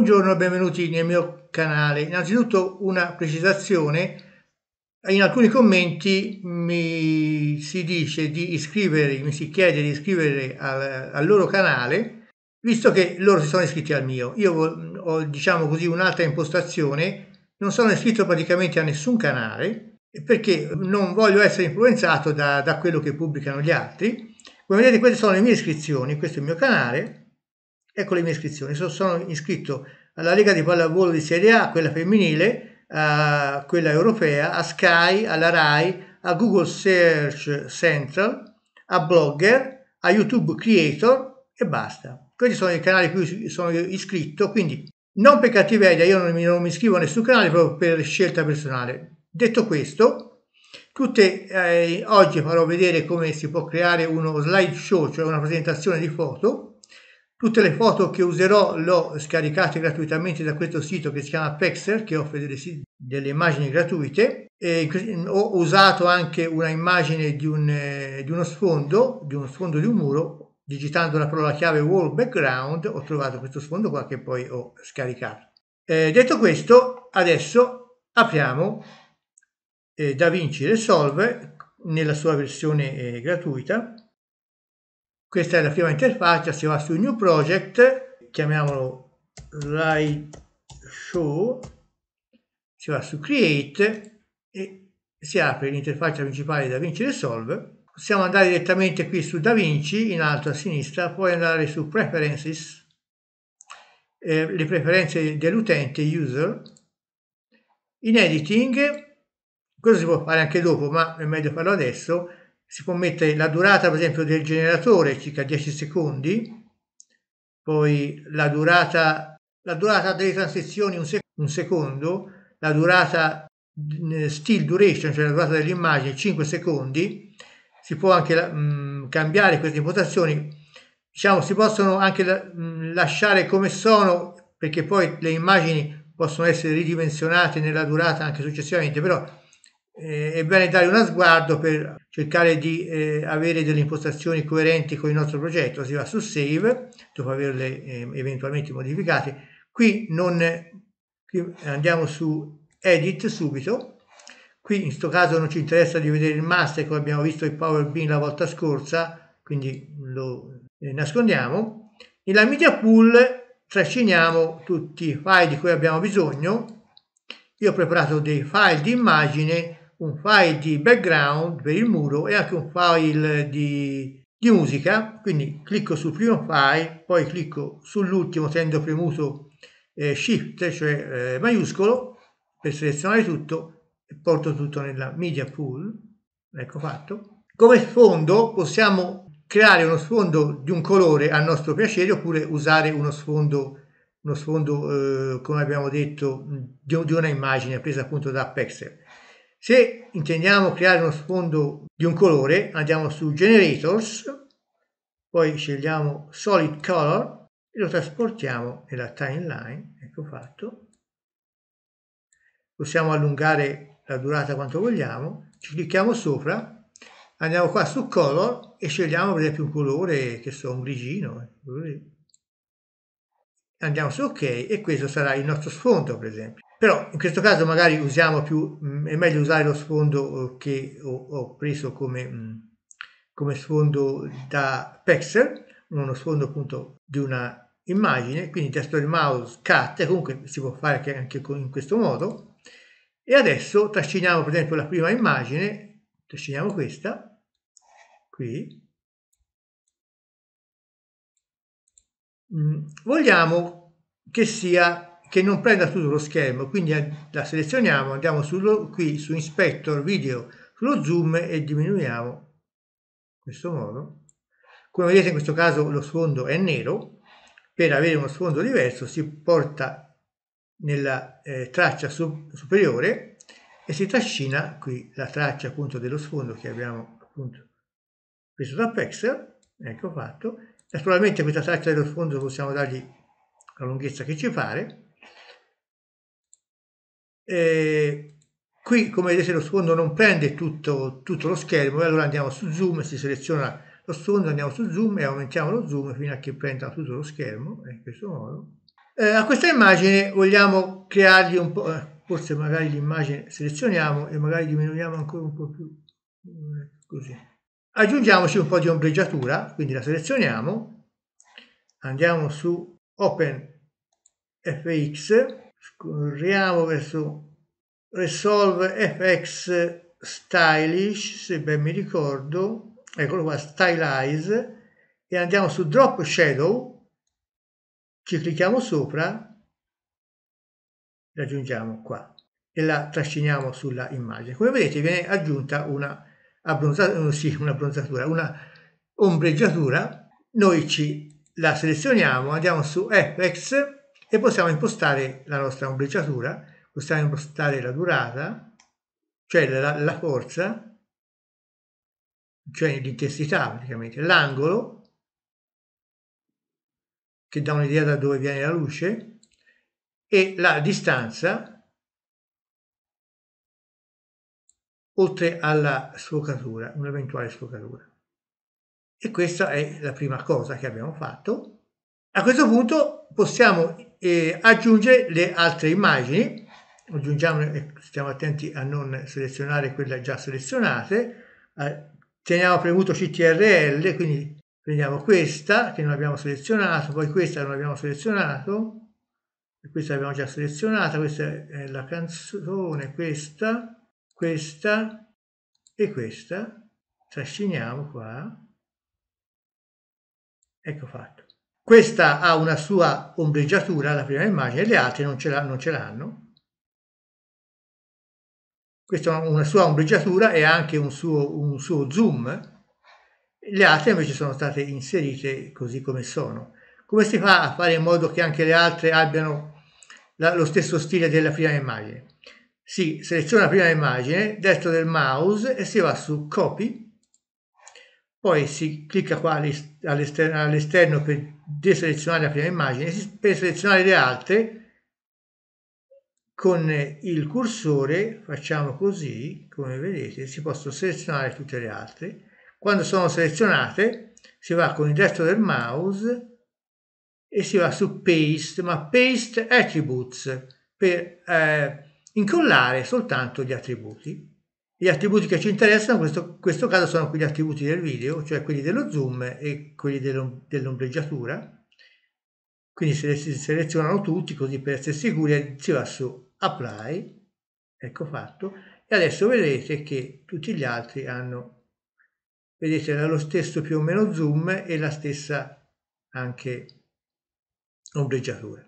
Buongiorno e benvenuti nel mio canale. Innanzitutto una precisazione, in alcuni commenti mi si dice di iscrivere, mi si chiede di iscrivervi al, al, loro canale, visto che loro si sono iscritti al mio. Io ho, diciamo così, un'altra impostazione, non sono iscritto praticamente a nessun canale, perché non voglio essere influenzato da, da quello che pubblicano gli altri. Come vedete queste sono le mie iscrizioni, questo è il mio canale, ecco le mie iscrizioni. So, sono iscritto alla Lega di Pallavolo di Serie A, quella femminile, a quella europea, a Sky, alla RAI, a Google Search Central, a Blogger, a YouTube Creator e basta. Questi sono i canali a cui sono iscritto, quindi non per cattiveria, io non mi, non mi iscrivo a nessun canale proprio per scelta personale. Detto questo, tutte, eh, oggi farò vedere come si può creare uno slideshow, cioè una presentazione di foto, Tutte le foto che userò le ho scaricate gratuitamente da questo sito che si chiama Pexel, che offre delle, delle immagini gratuite. E ho usato anche una immagine di, un, eh, di uno sfondo, di uno sfondo di un muro, digitando la parola chiave wall background ho trovato questo sfondo qua che poi ho scaricato. Eh, detto questo, adesso apriamo eh, DaVinci Resolve nella sua versione eh, gratuita questa è la prima interfaccia, si va su New Project, chiamiamolo show si va su Create e si apre l'interfaccia principale da vinci Resolve. Possiamo andare direttamente qui su DaVinci, in alto a sinistra, poi andare su Preferences, eh, le preferenze dell'utente, user. In editing, questo si può fare anche dopo, ma è meglio farlo adesso, si può mettere la durata per esempio del generatore circa 10 secondi poi la durata, la durata delle transizioni un, sec- un secondo la durata still duration cioè la durata dell'immagine 5 secondi si può anche mh, cambiare queste impostazioni diciamo si possono anche la, mh, lasciare come sono perché poi le immagini possono essere ridimensionate nella durata anche successivamente però eh, è bene dare uno sguardo per cercare di eh, avere delle impostazioni coerenti con il nostro progetto. Si va su Save, dopo averle eh, eventualmente modificate. Qui, non, qui andiamo su Edit subito. Qui in questo caso non ci interessa di vedere il master come abbiamo visto il Power Bean la volta scorsa, quindi lo eh, nascondiamo. Nella media pool trasciniamo tutti i file di cui abbiamo bisogno. Io ho preparato dei file di immagine un file di background per il muro e anche un file di, di musica, quindi clicco sul primo file, poi clicco sull'ultimo tenendo premuto eh, Shift, cioè eh, maiuscolo, per selezionare tutto e porto tutto nella media pool, ecco fatto. Come sfondo possiamo creare uno sfondo di un colore a nostro piacere oppure usare uno sfondo uno sfondo, eh, come abbiamo detto, di, di una immagine presa appunto da Pexel. Se intendiamo creare uno sfondo di un colore, andiamo su Generators, poi scegliamo Solid Color e lo trasportiamo nella timeline, ecco fatto. Possiamo allungare la durata quanto vogliamo, ci clicchiamo sopra, andiamo qua su Color e scegliamo per esempio un colore che so, un grigino. Eh, andiamo su Ok e questo sarà il nostro sfondo per esempio però in questo caso magari usiamo più mh, mm, è meglio usare lo sfondo eh, che ho, ho preso come, mh, mm, come sfondo da Pexel uno sfondo appunto di una immagine quindi testo del mouse cat comunque si può fare anche, anche con, in questo modo e adesso trasciniamo per esempio la prima immagine trasciniamo questa qui mh, mm, vogliamo che sia che non prenda tutto lo schermo, quindi la selezioniamo, andiamo sullo, qui su Inspector Video, sullo zoom e diminuiamo in questo modo. Come vedete in questo caso lo sfondo è nero, per avere uno sfondo diverso si porta nella eh, traccia sub, superiore e si trascina qui la traccia appunto dello sfondo che abbiamo appunto preso da Pexel, ecco fatto. Naturalmente questa traccia dello sfondo possiamo dargli la lunghezza che ci pare, eh, qui come vedete lo sfondo non prende tutto, tutto lo schermo e allora andiamo su zoom, si seleziona lo sfondo, andiamo su zoom e aumentiamo lo zoom fino a che prenda tutto lo schermo, eh, in questo modo. Eh, a questa immagine vogliamo creargli un po', eh, forse magari l'immagine selezioniamo e magari diminuiamo ancora un po' più, eh, così. Aggiungiamoci un po' di ombreggiatura, quindi la selezioniamo, andiamo su Open FX, scorriamo verso Resolve FX Stylish, se ben mi ricordo, eccolo qua, Stylize, e andiamo su Drop Shadow, ci clicchiamo sopra, raggiungiamo qua e la trasciniamo sulla immagine. Come vedete viene aggiunta una, abbronzatura, eh, sì, una, una ombreggiatura, noi ci la selezioniamo, andiamo su FX, e possiamo impostare la nostra ombreggiatura, possiamo impostare la durata, cioè la, la forza, cioè l'intensità praticamente, l'angolo, che dà un'idea da dove viene la luce, e la distanza oltre alla sfocatura, un'eventuale sfocatura. E questa è la prima cosa che abbiamo fatto. A questo punto possiamo eh, aggiungere le altre immagini, aggiungiamo, eh, stiamo attenti a non selezionare quelle già selezionate, eh, teniamo premuto CTRL, quindi prendiamo questa che non abbiamo selezionato, poi questa non abbiamo selezionato, questa l'abbiamo già selezionata, questa è la canzone, questa, questa e questa, trasciniamo qua, ecco fatto. Questa ha una sua ombreggiatura, la prima immagine, le altre non ce, non ce l'hanno. Questa ha una sua ombreggiatura e anche un suo, un suo zoom. Le altre invece sono state inserite così come sono. Come si fa a fare in modo che anche le altre abbiano la, lo stesso stile della prima immagine? Si seleziona la prima immagine, destro del mouse e si va su Copy, poi si clicca qua all'esterno, all'esterno per deselezionare la prima immagine, per selezionare le altre con il cursore facciamo così, come vedete, si possono selezionare tutte le altre. Quando sono selezionate si va con il destro del mouse e si va su Paste, ma Paste Attributes per eh, incollare soltanto gli attributi. Gli attributi che ci interessano in questo, questo caso sono quegli attributi del video, cioè quelli dello zoom e quelli dell'ombreggiatura. Quindi se si selezionano tutti così per essere sicuri si va su Apply, ecco fatto, e adesso vedete che tutti gli altri hanno, vedete, lo stesso più o meno zoom e la stessa anche ombreggiatura.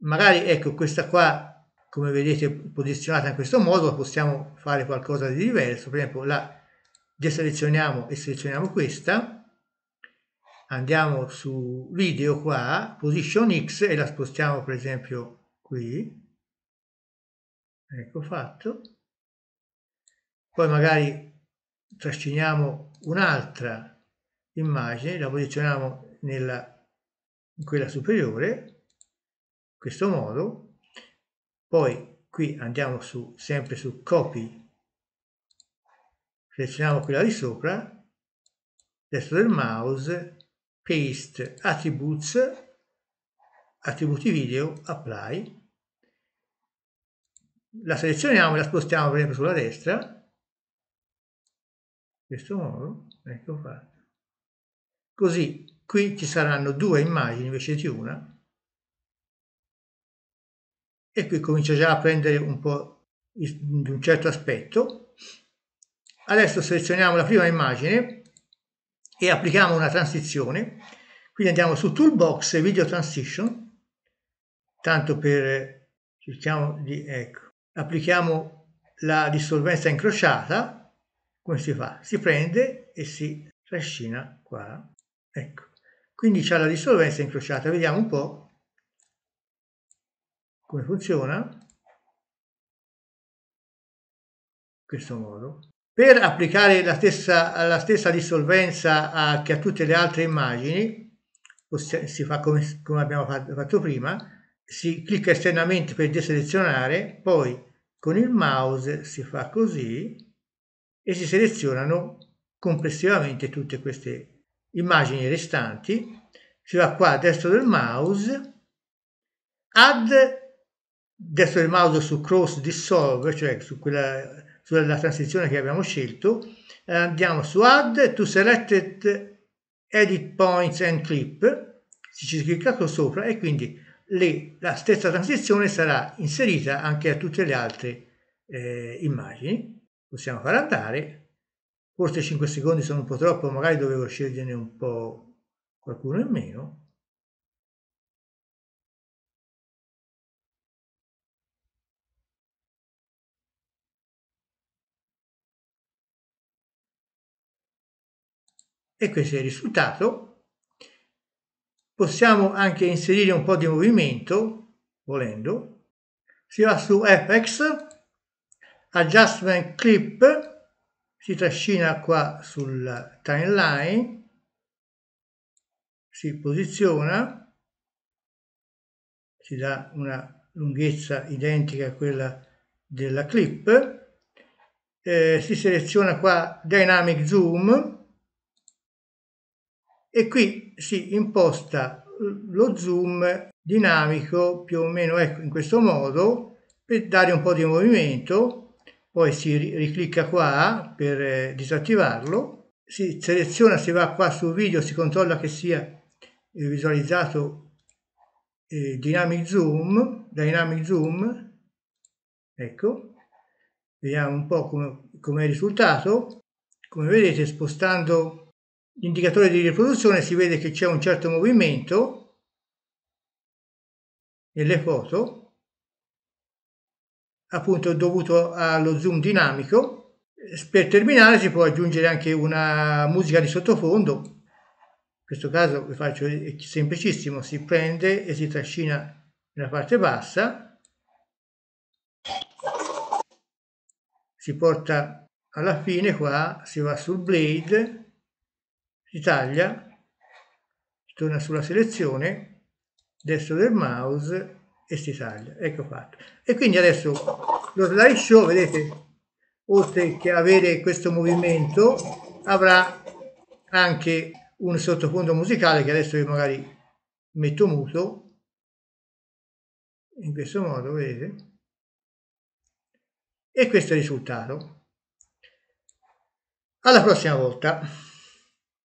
Magari, ecco, questa qua come vedete posizionata in questo modo possiamo fare qualcosa di diverso per esempio la deselezioniamo e selezioniamo questa andiamo su video qua position x e la spostiamo per esempio qui ecco fatto poi magari trasciniamo un'altra immagine la posizioniamo nella in quella superiore in questo modo poi qui andiamo su sempre su copy selezioniamo quella di sopra destro del mouse paste attributes attributi video apply la selezioniamo e la spostiamo per esempio sulla destra in questo modo ecco fatto così qui ci saranno due immagini invece di una e qui comincia già a prendere un po' di un certo aspetto. Adesso selezioniamo la prima immagine e applichiamo una transizione, quindi andiamo su Toolbox Video Transition, tanto per, cerchiamo di, ecco, applichiamo la dissolvenza incrociata, come si fa? Si prende e si trascina qua, ecco. Quindi c'è la dissolvenza incrociata, vediamo un po' Come funziona? In questo modo. Per applicare la stessa, la stessa dissolvenza a, che a tutte le altre immagini, si fa come, come abbiamo fatto prima, si clicca esternamente per deselezionare, poi con il mouse si fa così e si selezionano complessivamente tutte queste immagini restanti. Si va qua a destra del mouse, add destro del mouse su cross dissolve, cioè su quella, sulla transizione che abbiamo scelto, eh, andiamo su add to selected edit points and clip, ci, ci clicca sopra e quindi le, la stessa transizione sarà inserita anche a tutte le altre eh, immagini. Possiamo far andare, forse 5 secondi sono un po' troppo, magari dovevo sceglierne un po' qualcuno in meno. e questo è il risultato. Possiamo anche inserire un po' di movimento, volendo. Si va su FX, Adjustment Clip, si trascina qua sul timeline, si posiziona, si dà una lunghezza identica a quella della clip, eh, si seleziona qua Dynamic Zoom, e qui si imposta lo zoom dinamico più o meno ecco, in questo modo per dare un po' di movimento, poi si riclicca qua per eh, disattivarlo, si seleziona, si va qua su video, si controlla che sia eh, visualizzato eh, dynamic zoom, dynamic zoom, ecco, vediamo un po' come, come è risultato, come vedete spostando l'indicatore di riproduzione si vede che c'è un certo movimento nelle foto appunto dovuto allo zoom dinamico per terminare si può aggiungere anche una musica di sottofondo in questo caso vi faccio è semplicissimo si prende e si trascina nella parte bassa si porta alla fine qua si va sul blade si taglia, si torna sulla selezione, destro del mouse e si taglia. Ecco fatto. E quindi adesso lo slideshow, vedete, oltre che avere questo movimento, avrà anche un sottofondo musicale che adesso io magari metto muto, in questo modo, vedete? E questo è il risultato. Alla prossima volta.